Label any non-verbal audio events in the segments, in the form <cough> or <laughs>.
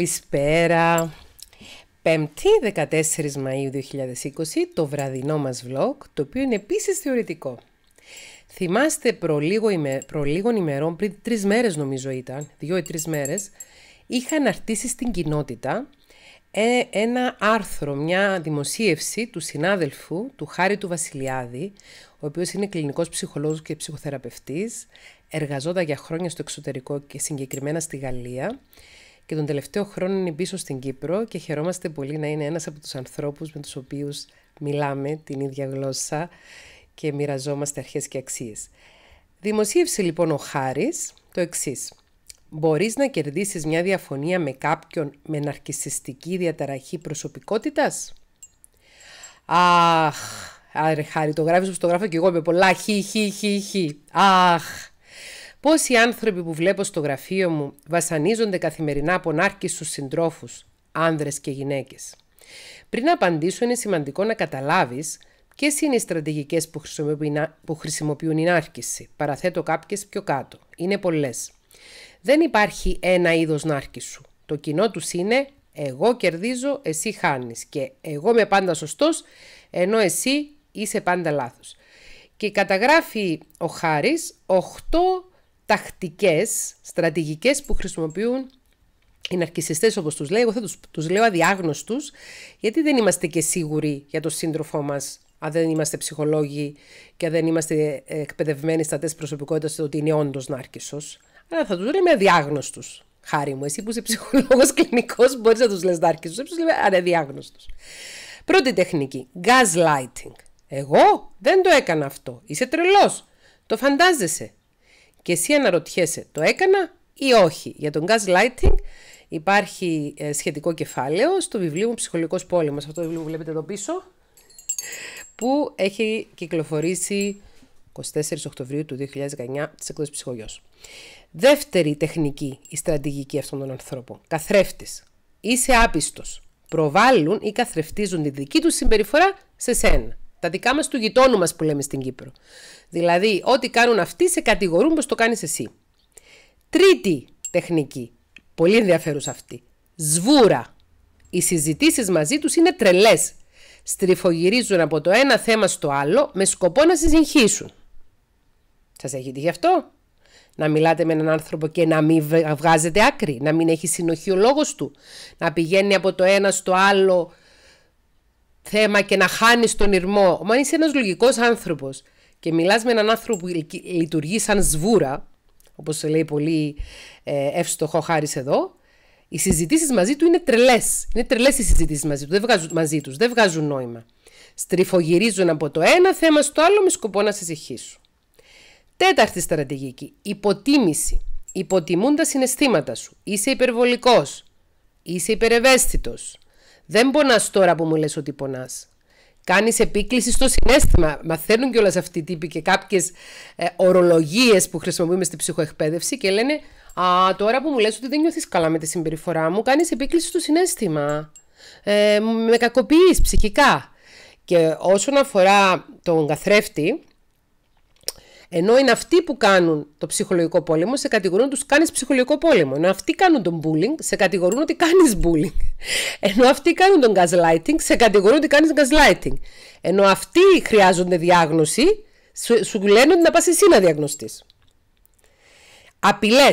Καλησπέρα. 5η 14 Μαΐου 2020, το βραδινό μας vlog, το οποίο είναι επίσης θεωρητικό. Θυμάστε προλίγο ημε... ημερών, πριν τρεις μέρες νομίζω ήταν, δύο ή τρεις μέρες, είχα αναρτήσει στην κοινότητα ε, ένα άρθρο, μια δημοσίευση του συνάδελφου, του Χάρη του Βασιλιάδη, ο οποίος είναι κλινικός ψυχολόγος και ψυχοθεραπευτής, εργαζόταν για χρόνια στο εξωτερικό και συγκεκριμένα στη Γαλλία και τον τελευταίο χρόνο είναι πίσω στην Κύπρο και χαιρόμαστε πολύ να είναι ένας από τους ανθρώπους με τους οποίους μιλάμε την ίδια γλώσσα και μοιραζόμαστε αρχές και αξίες. Δημοσίευσε λοιπόν ο Χάρης το εξής. Μπορείς να κερδίσεις μια διαφωνία με κάποιον με ναρκισιστική διαταραχή προσωπικότητας? Αχ, άρε Χάρη, το γράφεις όπως το γράφω και εγώ με πολλά χι χι χι χι. Αχ, Πόσοι άνθρωποι που βλέπω στο γραφείο μου βασανίζονται καθημερινά από νάρκη συντρόφους, άνδρες και γυναίκες. Πριν απαντήσω είναι σημαντικό να καταλάβεις Ποιες είναι οι στρατηγικές που, χρησιμοποιούν η νάρκηση. Παραθέτω κάποιες πιο κάτω. Είναι πολλές. Δεν υπάρχει ένα είδος σου. Το κοινό τους είναι εγώ κερδίζω, εσύ χάνεις. Και εγώ είμαι πάντα σωστός, ενώ εσύ είσαι πάντα λάθος. Και καταγράφει ο Χάρης 8 τακτικές, στρατηγικές που χρησιμοποιούν οι ναρκισιστές όπως τους λέω, εγώ θα τους, τους λέω αδιάγνωστους, γιατί δεν είμαστε και σίγουροι για τον σύντροφό μας, αν δεν είμαστε ψυχολόγοι και αν δεν είμαστε εκπαιδευμένοι στα τεστ προσωπικότητας ότι είναι όντως νάρκισσος. Αλλά θα τους λέμε αδιάγνωστους. Χάρη μου, εσύ που είσαι ψυχολόγος, κλινικός μπορείς να τους λες δάρκη να τους λέμε αδιάγνωστους. Πρώτη τεχνική, gaslighting. Εγώ δεν το έκανα αυτό. Είσαι τρελός. Το φαντάζεσαι. Και εσύ αναρωτιέσαι, το έκανα ή όχι. Για τον gaslighting υπάρχει ε, σχετικό κεφάλαιο στο βιβλίο μου «Ψυχολογικός πόλεμος». Αυτό το βιβλίο που βλέπετε εδώ πίσω, που έχει κυκλοφορήσει 24 Οκτωβρίου του 2019 της εκδόσης ψυχογιός. Δεύτερη τεχνική, η στρατηγική αυτών των ανθρώπων. Καθρέφτης. Είσαι άπιστος. Προβάλλουν ή καθρεφτίζουν τη δική τους συμπεριφορά σε σένα. Τα δικά μας του γειτόνου μας που λέμε στην Κύπρο. Δηλαδή, ό,τι κάνουν αυτοί σε κατηγορούν πως το κάνεις εσύ. Τρίτη τεχνική. Πολύ ενδιαφέρουσα αυτή. Σβούρα. Οι συζητήσεις μαζί τους είναι τρελές. Στριφογυρίζουν από το ένα θέμα στο άλλο με σκοπό να συζυγχύσουν. Σας έχει γι' αυτό. Να μιλάτε με έναν άνθρωπο και να μην βγάζετε άκρη, να μην έχει συνοχή ο λόγος του, να πηγαίνει από το ένα στο άλλο θέμα και να χάνεις τον ηρμό. Μα αν είσαι ένας λογικός άνθρωπος και μιλάς με έναν άνθρωπο που λειτουργεί σαν σβούρα, όπως λέει πολύ ε, εύστοχο χάρης εδώ, οι συζητήσεις μαζί του είναι τρελές. Είναι τρελές οι συζητήσεις μαζί του, δεν βγάζουν, μαζί τους, δεν βγάζουν νόημα. Στριφογυρίζουν από το ένα θέμα στο άλλο με σκοπό να σε Τέταρτη στρατηγική, υποτίμηση. Υποτιμούν τα συναισθήματα σου. Είσαι υπερβολικός. Είσαι υπερευαίσθητος. Δεν πονάς τώρα που μου λες ότι πονάς. Κάνεις επίκληση στο συνέστημα. Μαθαίνουν κιόλας αυτοί οι τύποι και κάποιες ε, ορολογίες που χρησιμοποιούμε στην ψυχοεκπαίδευση και λένε Α, τώρα που μου λες ότι δεν νιώθεις καλά με τη συμπεριφορά μου, κάνεις επίκληση στο συνέστημα. Ε, με κακοποιείς ψυχικά. Και όσον αφορά τον καθρέφτη, ενώ είναι αυτοί που κάνουν το ψυχολογικό πόλεμο, σε κατηγορούν ότι τους κάνεις ψυχολογικό πόλεμο. Ενώ αυτοί κάνουν τον bullying, σε κατηγορούν ότι κάνεις bullying. <laughs> Ενώ αυτοί κάνουν τον gaslighting, σε κατηγορούν ότι κάνεις gaslighting. Ενώ αυτοί χρειάζονται διάγνωση, σου, λένε ότι να πας εσύ να διαγνωστείς. Απειλές.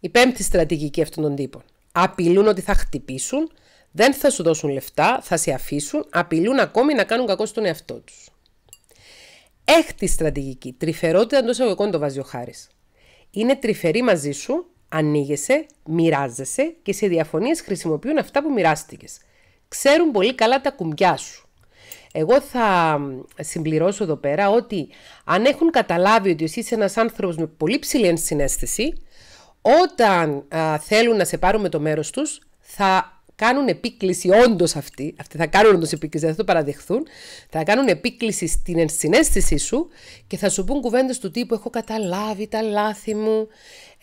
Η πέμπτη στρατηγική αυτών των τύπων. Απειλούν ότι θα χτυπήσουν, δεν θα σου δώσουν λεφτά, θα σε αφήσουν, απειλούν ακόμη να κάνουν κακό στον εαυτό τους. Έχτη στρατηγική. Τρυφερότητα εντός εγωγικών το βάζει ο Χάρης. Είναι τρυφερή μαζί σου, ανοίγεσαι, μοιράζεσαι και σε διαφωνίες χρησιμοποιούν αυτά που μοιράστηκες. Ξέρουν πολύ καλά τα κουμπιά σου. Εγώ θα συμπληρώσω εδώ πέρα ότι αν έχουν καταλάβει ότι εσύ είσαι ένας άνθρωπος με πολύ ψηλή ενσυναίσθηση, όταν θέλουν να σε πάρουν με το μέρος τους, θα κάνουν επίκληση όντως αυτοί, αυτοί θα κάνουν όντως επίκληση, θα το παραδεχθούν, θα κάνουν επίκληση στην ενσυναίσθησή σου και θα σου πούν κουβέντες του τύπου: Έχω καταλάβει τα λάθη μου,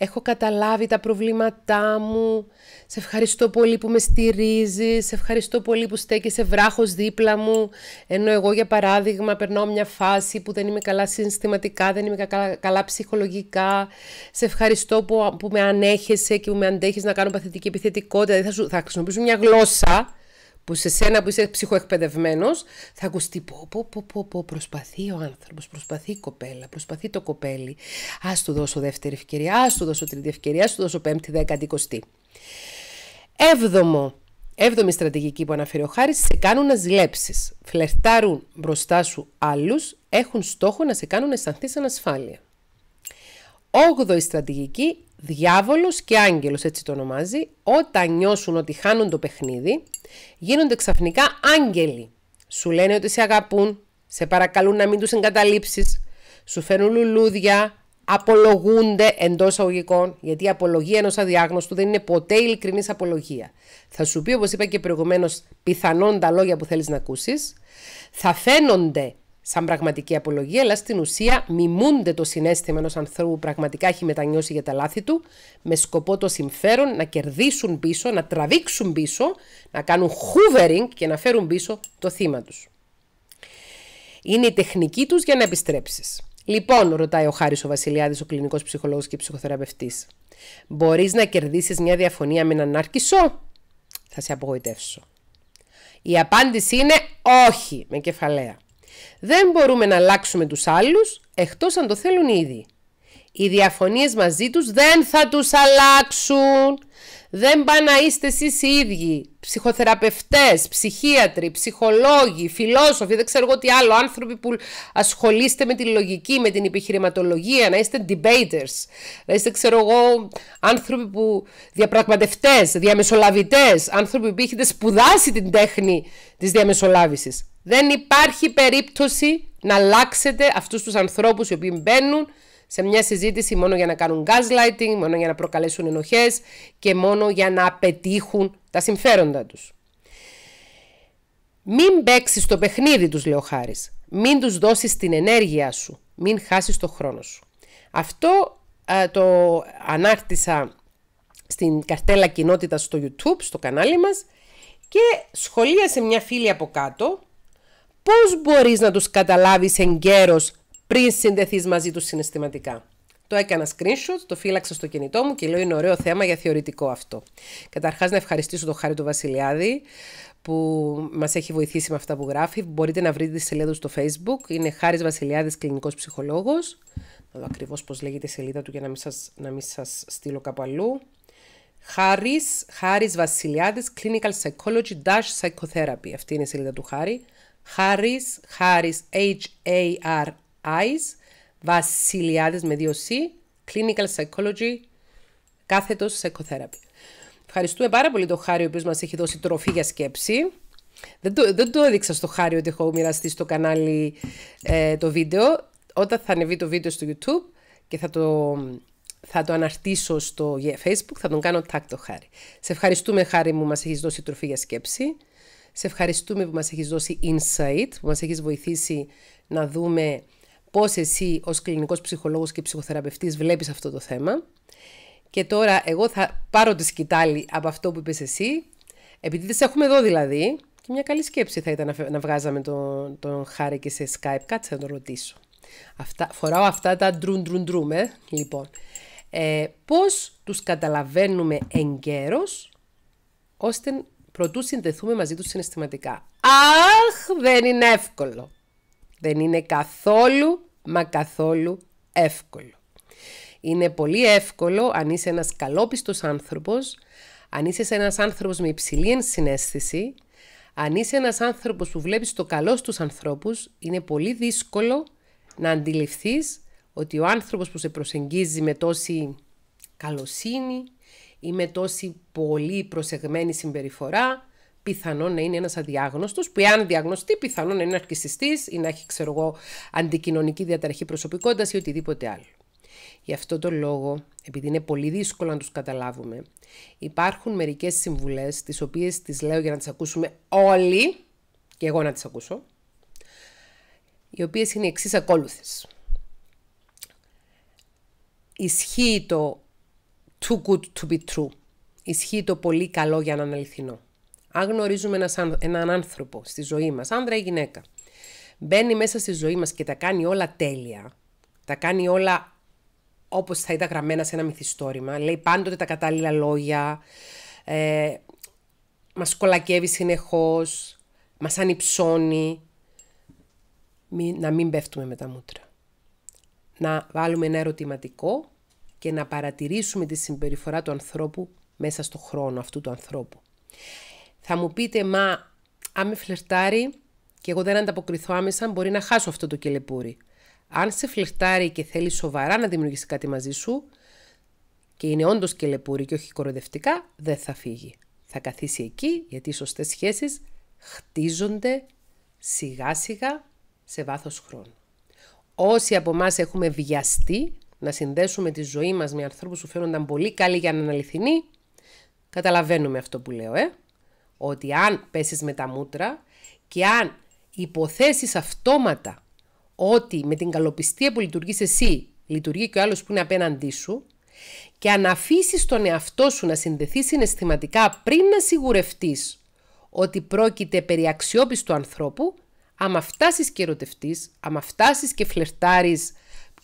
έχω καταλάβει τα προβλήματά μου, σε ευχαριστώ πολύ που με στηρίζεις, σε ευχαριστώ πολύ που στέκεσαι βράχος δίπλα μου, ενώ εγώ για παράδειγμα περνάω μια φάση που δεν είμαι καλά συναισθηματικά, δεν είμαι καλά, ψυχολογικά, σε ευχαριστώ που, που με ανέχεσαι και που με αντέχεις να κάνω παθητική επιθετικότητα, θα, σου, θα χρησιμοποιήσω μια γλώσσα που σε σένα που είσαι ψυχοεκπαιδευμένος θα ακουστεί πω, πω, πω, πω, πω προσπαθεί ο άνθρωπος, προσπαθεί η κοπέλα, προσπαθεί το κοπέλι. Ας του δώσω δεύτερη ευκαιρία, ά του δώσω τρίτη ευκαιρία, ας του δώσω πέμπτη, δέκατη, εικοστή. Έβδομο, έβδομη στρατηγική που αναφέρει ο Χάρης, σε κάνουν να Φλερτάρουν μπροστά σου άλλους, έχουν στόχο να σε κάνουν να ανασφάλεια. Όγδοη στρατηγική, διάβολος και άγγελος, έτσι το ονομάζει, όταν νιώσουν ότι χάνουν το παιχνίδι, γίνονται ξαφνικά άγγελοι. Σου λένε ότι σε αγαπούν, σε παρακαλούν να μην τους εγκαταλείψεις, σου φέρνουν λουλούδια, απολογούνται εντός αγωγικών, γιατί η απολογία ενός αδιάγνωστου δεν είναι ποτέ ειλικρινής απολογία. Θα σου πει, όπως είπα και προηγουμένως, πιθανόν τα λόγια που θέλεις να ακούσεις. Θα φαίνονται σαν πραγματική απολογία, αλλά στην ουσία μιμούνται το συνέστημα ενός ανθρώπου που πραγματικά έχει μετανιώσει για τα λάθη του, με σκοπό το συμφέρον να κερδίσουν πίσω, να τραβήξουν πίσω, να κάνουν hoovering και να φέρουν πίσω το θύμα τους. Είναι η τεχνική τους για να επιστρέψεις. Λοιπόν, ρωτάει ο Χάρης ο Βασιλιάδης, ο κλινικός ψυχολόγος και ψυχοθεραπευτής, μπορείς να κερδίσεις μια διαφωνία με έναν άρκισο. Θα σε απογοητεύσω. Η απάντηση είναι όχι, με κεφαλαία. Δεν μπορούμε να αλλάξουμε τους άλλους, εκτός αν το θέλουν ήδη. Οι διαφωνίες μαζί τους δεν θα τους αλλάξουν. Δεν πάει να είστε εσείς οι ίδιοι, ψυχοθεραπευτές, ψυχίατροι, ψυχολόγοι, φιλόσοφοι, δεν ξέρω εγώ τι άλλο, άνθρωποι που ασχολείστε με τη λογική, με την επιχειρηματολογία, να είστε debaters, να είστε ξέρω εγώ άνθρωποι που διαπραγματευτές, διαμεσολαβητές, άνθρωποι που έχετε σπουδάσει την τέχνη της διαμεσολάβησης. Δεν υπάρχει περίπτωση να αλλάξετε αυτούς τους ανθρώπους οι οποίοι μπαίνουν σε μια συζήτηση μόνο για να κάνουν gaslighting, μόνο για να προκαλέσουν ενοχές και μόνο για να πετύχουν τα συμφέροντα τους. Μην παίξεις το παιχνίδι τους, λέω χάρης. Μην τους δώσεις την ενέργειά σου. Μην χάσεις το χρόνο σου. Αυτό ε, το ανάκτησα στην καρτέλα κοινότητας στο YouTube, στο κανάλι μας και σχολίασε μια φίλη από κάτω πώς μπορείς να τους καταλάβεις εγκαίρως πριν συνδεθείς μαζί τους συναισθηματικά. Το έκανα screenshot, το φύλαξα στο κινητό μου και λέω είναι ωραίο θέμα για θεωρητικό αυτό. Καταρχάς, να ευχαριστήσω τον Χάρη του Βασιλιάδη που μας έχει βοηθήσει με αυτά που γράφει. Μπορείτε να βρείτε τη σελίδα του στο Facebook. Είναι Χάρης Βασιλιάδης, κλινικός ψυχολόγος. Να δω ακριβώς πώς λέγεται η σελίδα του για να μην σας στείλω κάπου αλλού. Χάρης Χάρης Βασιλιάδης, Clinical Psychology Dash Psychotherapy. Αυτή είναι η σελίδα του χαρη Χάρης, χάρης, h Χάρης, Eyes, Βασιλιάδες με δύο C, Clinical Psychology, κάθετος Psychotherapy. Ευχαριστούμε πάρα πολύ τον Χάρη, ο οποίος μας έχει δώσει τροφή για σκέψη. Δεν το, δεν το έδειξα στο Χάρη ότι έχω μοιραστεί στο κανάλι ε, το βίντεο. Όταν θα ανεβεί το βίντεο στο YouTube και θα το, θα το αναρτήσω στο Facebook, θα τον κάνω τάκτο Χάρη. Σε ευχαριστούμε Χάρη μου, μας έχεις δώσει τροφή για σκέψη. Σε ευχαριστούμε που μας έχεις δώσει insight, που μας έχεις βοηθήσει να δούμε Πώς εσύ ως κλινικός ψυχολόγος και ψυχοθεραπευτής βλέπεις αυτό το θέμα. Και τώρα εγώ θα πάρω τη σκητάλη από αυτό που είπες εσύ, επειδή δεν έχουμε εδώ δηλαδή, και μια καλή σκέψη θα ήταν να βγάζαμε τον, τον Χάρη και σε Skype, κάτσε να τον ρωτήσω. Αυτά, φοράω αυτά τα ντρουν ντρουν ντρουν, ε. λοιπόν. Ε, πώς τους καταλαβαίνουμε εγκαίρως, ώστε προτού συνδεθούμε μαζί τους συναισθηματικά. Αχ, δεν είναι εύκολο. Δεν είναι καθόλου, μα καθόλου εύκολο. Είναι πολύ εύκολο αν είσαι ένας καλόπιστος άνθρωπος, αν είσαι ένας άνθρωπος με υψηλή ενσυναίσθηση, αν είσαι ένας άνθρωπος που βλέπεις το καλό στους ανθρώπους, είναι πολύ δύσκολο να αντιληφθείς ότι ο άνθρωπος που σε προσεγγίζει με τόση καλοσύνη ή με τόση πολύ προσεγμένη συμπεριφορά πιθανό να είναι ένας αδιάγνωστος, που εάν διαγνωστεί πιθανό να είναι αρκιστιστή ή να έχει ξέρω εγώ, αντικοινωνική διαταραχή προσωπικότητας ή οτιδήποτε άλλο. Γι' αυτό τον λόγο, επειδή είναι πολύ δύσκολο να τους καταλάβουμε, υπάρχουν μερικές συμβουλές τις οποίες τις λέω για να τις ακούσουμε όλοι, και εγώ να τις ακούσω, οι οποίες είναι εξής ακόλουθες. Ισχύει το too good to be true. Ισχύει το πολύ καλό για να είναι αληθινό. Αν γνωρίζουμε έναν άνθρωπο στη ζωή μας, άνδρα ή γυναίκα, μπαίνει μέσα στη ζωή μας και τα κάνει όλα τέλεια, τα κάνει όλα όπως θα ήταν γραμμένα σε ένα μυθιστόρημα, λέει πάντοτε τα κατάλληλα λόγια, ε, μας κολακεύει συνεχώς, μας ανυψώνει, να μην πέφτουμε με τα μούτρα. Να βάλουμε ένα ερωτηματικό και να παρατηρήσουμε τη συμπεριφορά του ανθρώπου μέσα στον χρόνο αυτού του ανθρώπου. Θα μου πείτε, μα αν με φλερτάρει και εγώ δεν ανταποκριθώ άμεσα, μπορεί να χάσω αυτό το κελεπούρι. Αν σε φλερτάρει και θέλεις σοβαρά να δημιουργήσεις κάτι μαζί σου και είναι όντως κελεπούρι και όχι κοροδευτικά, δεν θα φύγει. Θα καθίσει εκεί γιατί οι σωστές σχέσεις χτίζονται σιγά σιγά σε βάθος χρόνου. Όσοι από εμάς έχουμε βιαστεί να συνδέσουμε τη ζωή μας με ανθρώπους που φαίνονταν πολύ καλοί για να είναι αληθινοί, καταλαβαίνουμε αυτό που λέω, ε ότι αν πέσεις με τα μούτρα και αν υποθέσεις αυτόματα ότι με την καλοπιστία που λειτουργείς εσύ λειτουργεί και ο άλλος που είναι απέναντί σου και αν αφήσεις τον εαυτό σου να συνδεθεί συναισθηματικά πριν να σιγουρευτείς ότι πρόκειται περί αξιόπιστου ανθρώπου, άμα φτάσεις και ερωτευτείς, άμα και φλερτάρεις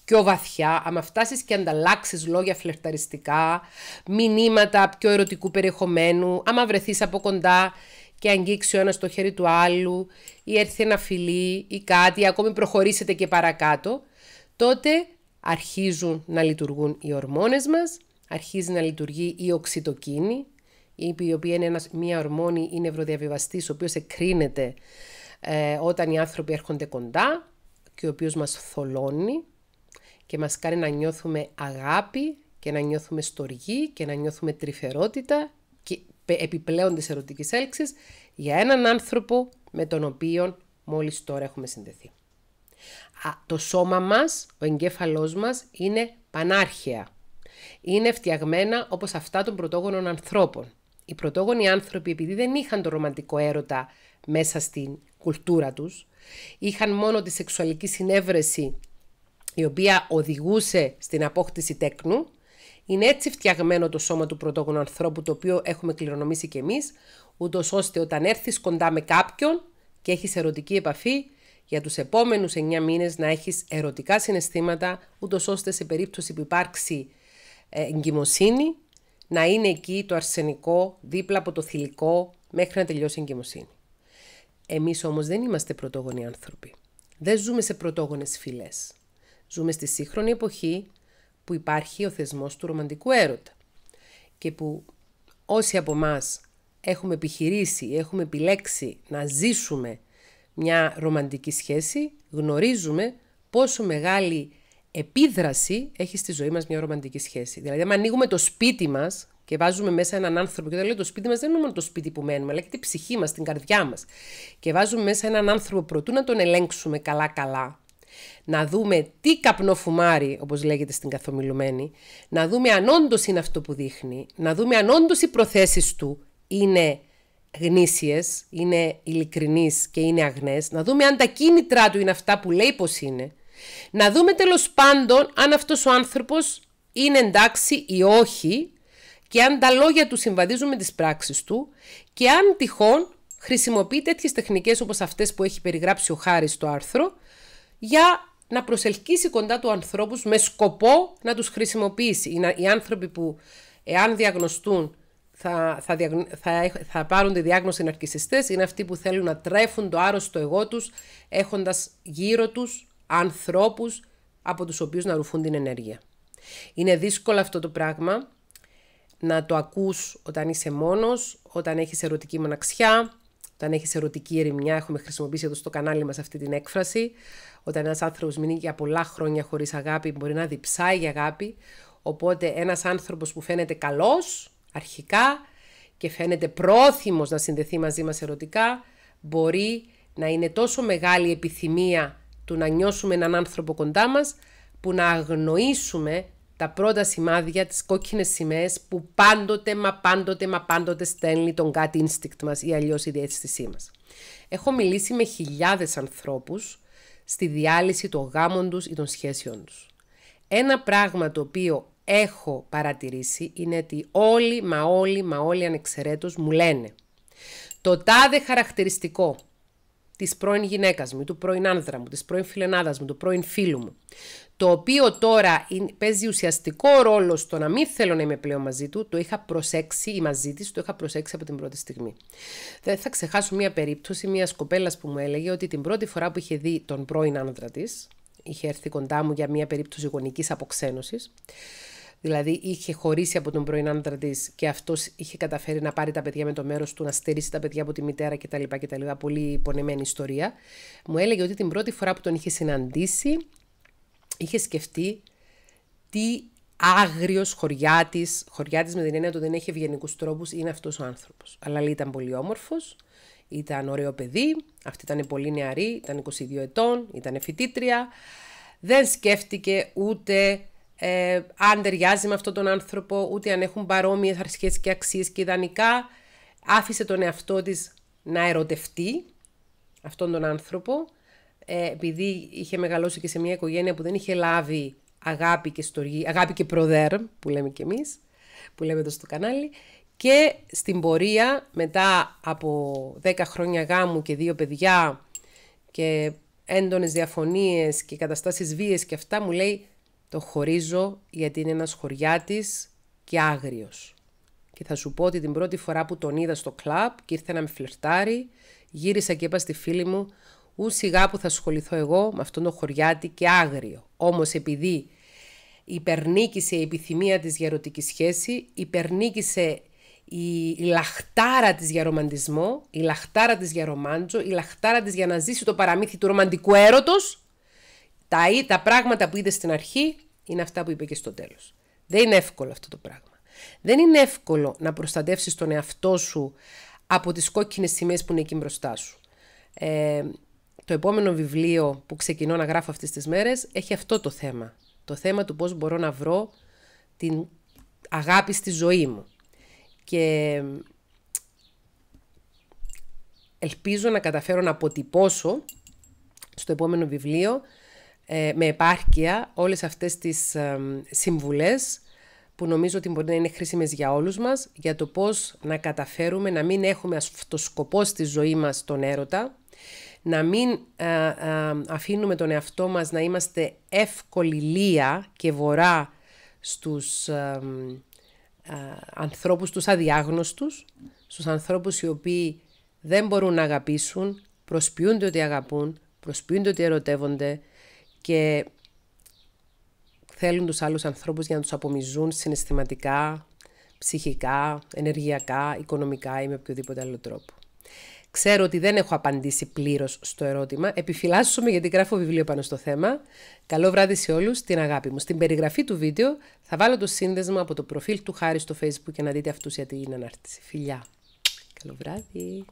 πιο βαθιά, άμα φτάσεις και ανταλλάξεις λόγια φλερταριστικά, μηνύματα πιο ερωτικού περιεχομένου, άμα βρεθείς από κοντά και αγγίξει ο ένας το χέρι του άλλου ή έρθει ένα φιλί ή κάτι, ακόμη προχωρήσετε και παρακάτω, τότε αρχίζουν να λειτουργούν οι ορμόνες μας, αρχίζει να λειτουργεί η οξυτοκίνη, η οποία είναι ένας, μια ορμόνη, είναι ευρωδιαβιβαστής, ο οποίος εκρίνεται ε, όταν οι άνθρωποι έρχονται κοντά και ο οποίος μας θολώνει και μας κάνει να νιώθουμε αγάπη και να νιώθουμε στοργή και να νιώθουμε τρυφερότητα και επιπλέον της ερωτικής έλξης για έναν άνθρωπο με τον οποίο μόλις τώρα έχουμε συνδεθεί. το σώμα μας, ο εγκέφαλός μας είναι πανάρχαια. Είναι φτιαγμένα όπως αυτά των πρωτόγονων ανθρώπων. Οι πρωτόγονοι άνθρωποι επειδή δεν είχαν το ρομαντικό έρωτα μέσα στην κουλτούρα τους, είχαν μόνο τη σεξουαλική συνέβρεση η οποία οδηγούσε στην απόκτηση τέκνου. Είναι έτσι φτιαγμένο το σώμα του πρωτόγονου ανθρώπου, το οποίο έχουμε κληρονομήσει κι εμείς, ούτως ώστε όταν έρθεις κοντά με κάποιον και έχεις ερωτική επαφή, για τους επόμενους 9 μήνες να έχεις ερωτικά συναισθήματα, ούτως ώστε σε περίπτωση που υπάρξει ε, εγκυμοσύνη, να είναι εκεί το αρσενικό δίπλα από το θηλυκό μέχρι να τελειώσει η εγκυμοσύνη. Εμείς όμως δεν είμαστε πρωτόγονοι άνθρωποι. Δεν ζούμε σε πρωτόγονες φυλές. Ζούμε στη σύγχρονη εποχή που υπάρχει ο θεσμός του ρομαντικού έρωτα και που όσοι από εμάς έχουμε επιχειρήσει, ή έχουμε επιλέξει να ζήσουμε μια ρομαντική σχέση, γνωρίζουμε πόσο μεγάλη επίδραση έχει στη ζωή μας μια ρομαντική σχέση. Δηλαδή, αν ανοίγουμε το σπίτι μας και βάζουμε μέσα έναν άνθρωπο, και όταν λέω το σπίτι μας δεν είναι μόνο το σπίτι που μένουμε, αλλά και την ψυχή μας, την καρδιά μας, και βάζουμε μέσα έναν άνθρωπο προτού να τον ελέγξουμε καλά-καλά, να δούμε τι φουμάρει όπως λέγεται στην καθομιλουμένη, να δούμε αν όντως είναι αυτό που δείχνει, να δούμε αν όντως οι προθέσεις του είναι γνήσιες, είναι ειλικρινείς και είναι αγνές, να δούμε αν τα κίνητρά του είναι αυτά που λέει πως είναι, να δούμε τέλος πάντων αν αυτός ο άνθρωπος είναι εντάξει ή όχι και αν τα λόγια του συμβαδίζουν με τις πράξεις του και αν τυχόν χρησιμοποιεί τέτοιες τεχνικές όπως αυτές που έχει περιγράψει ο Χάρης στο άρθρο για να προσελκύσει κοντά του ανθρώπους με σκοπό να τους χρησιμοποιήσει. Οι άνθρωποι που εάν διαγνωστούν θα, θα, θα, θα πάρουν τη διάγνωση ναρκισιστές είναι αυτοί που θέλουν να τρέφουν το άρρωστο εγώ τους έχοντας γύρω τους ανθρώπους από τους οποίους να ρουφούν την ενέργεια. Είναι δύσκολο αυτό το πράγμα να το ακούς όταν είσαι μόνος, όταν έχεις ερωτική μοναξιά, όταν έχεις ερωτική ερημιά, έχουμε χρησιμοποιήσει εδώ στο κανάλι μας αυτή την έκφραση. Όταν ένας άνθρωπος μείνει για πολλά χρόνια χωρίς αγάπη, μπορεί να διψάει για αγάπη. Οπότε ένας άνθρωπος που φαίνεται καλός αρχικά και φαίνεται πρόθυμος να συνδεθεί μαζί μας ερωτικά, μπορεί να είναι τόσο μεγάλη επιθυμία του να νιώσουμε έναν άνθρωπο κοντά μας που να αγνοήσουμε τα πρώτα σημάδια, τις κόκκινες σημαίες που πάντοτε, μα πάντοτε, μα πάντοτε στέλνει τον gut instinct μας ή αλλιώς η διέστησή μας. Έχω μιλήσει με χιλιάδες ανθρώπους στη διάλυση των γάμων τους ή των σχέσεων τους. Ένα πράγμα το οποίο έχω παρατηρήσει είναι ότι όλοι, μα όλοι, μα όλοι ανεξαιρέτως μου λένε το τάδε χαρακτηριστικό της πρώην γυναίκας μου, του πρώην άνδρα μου, της πρώην φιλενάδας μου, του πρώην φίλου μου. Το οποίο τώρα παίζει ουσιαστικό ρόλο στο να μην θέλω να είμαι πλέον μαζί του, το είχα προσέξει ή μαζί της, το είχα προσέξει από την πρώτη στιγμή. Δεν θα ξεχάσω μία περίπτωση μιας κοπέλας που μου έλεγε ότι την πρώτη φορά που είχε δει τον πρώην άνδρα της, είχε έρθει κοντά μου για μία περίπτωση γονικής αποξένωσης. Δηλαδή είχε χωρίσει από τον πρώην άντρα της και αυτός είχε καταφέρει να πάρει τα παιδιά με το μέρος του, να στερήσει τα παιδιά από τη μητέρα κτλ. κτλ. Πολύ πονεμένη ιστορία. Μου έλεγε ότι την πρώτη φορά που τον είχε συναντήσει, είχε σκεφτεί τι άγριος χωριά χωριάτης με την έννοια ότι δεν έχει ευγενικούς τρόπους, είναι αυτός ο άνθρωπος. Αλλά λέει ήταν πολύ όμορφος, ήταν ωραίο παιδί, αυτή ήταν πολύ νεαρή, ήταν 22 ετών, ήταν φοιτήτρια. Δεν σκέφτηκε ούτε ε, αν ταιριάζει με αυτόν τον άνθρωπο, ούτε αν έχουν παρόμοιες αρχές και αξίες. Και ιδανικά άφησε τον εαυτό της να ερωτευτεί αυτόν τον άνθρωπο, ε, επειδή είχε μεγαλώσει και σε μια οικογένεια που δεν είχε λάβει αγάπη και στοργή, αγάπη και προδέρ, που λέμε κι εμείς, που λέμε εδώ στο κανάλι, και στην πορεία, μετά από 10 χρόνια γάμου και δύο παιδιά και έντονες διαφωνίες και καταστάσεις βίες και αυτά, μου λέει το χωρίζω γιατί είναι ένας χωριάτης και άγριος. Και θα σου πω ότι την πρώτη φορά που τον είδα στο κλαμπ και ήρθε να με φλερτάρει, γύρισα και είπα στη φίλη μου «Ου σιγά που θα ασχοληθώ εγώ με αυτόν τον χωριάτη και άγριο». Όμως επειδή υπερνίκησε η επιθυμία της για ερωτική σχέση, υπερνίκησε η, λαχτάρα της για ρομαντισμό, η λαχτάρα της για ρομάντζο, η λαχτάρα της για να ζήσει το παραμύθι του ρομαντικού έρωτος, τα, τα πράγματα που είδε στην αρχή είναι αυτά που είπε και στο τέλος. Δεν είναι εύκολο αυτό το πράγμα. Δεν είναι εύκολο να προστατεύσεις τον εαυτό σου από τις κόκκινες σημαίες που είναι εκεί μπροστά σου. Ε, το επόμενο βιβλίο που ξεκινώ να γράφω αυτές τις μέρες έχει αυτό το θέμα. Το θέμα του πώς μπορώ να βρω την αγάπη στη ζωή μου. Και ελπίζω να καταφέρω να αποτυπώσω στο επόμενο βιβλίο ε, με επάρκεια όλες αυτές τις ε, συμβουλές που νομίζω ότι μπορεί να είναι χρήσιμες για όλους μας, για το πώς να καταφέρουμε να μην έχουμε αυτό σκοπό στη ζωή μας τον έρωτα, να μην ε, ε, αφήνουμε τον εαυτό μας να είμαστε εύκολη λία και βορά στους α, ανθρώπους τους αδιάγνωστους, στους ανθρώπους οι οποίοι δεν μπορούν να αγαπήσουν, προσποιούνται ότι αγαπούν, προσποιούνται ότι ερωτεύονται, και θέλουν τους άλλους ανθρώπους για να τους απομυζούν συναισθηματικά, ψυχικά, ενεργειακά, οικονομικά ή με οποιοδήποτε άλλο τρόπο. Ξέρω ότι δεν έχω απαντήσει πλήρως στο ερώτημα. Επιφυλάσσομαι γιατί γράφω βιβλίο πάνω στο θέμα. Καλό βράδυ σε όλους, την αγάπη μου. Στην περιγραφή του βίντεο θα βάλω το σύνδεσμο από το προφίλ του Χάρη στο facebook και να δείτε αυτούς γιατί είναι ανάρτηση. Φιλιά. Καλό βράδυ.